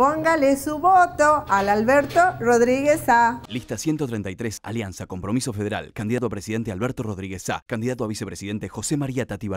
Póngale su voto al Alberto Rodríguez A. Lista 133, Alianza Compromiso Federal, candidato a presidente Alberto Rodríguez A, candidato a vicepresidente José María Tati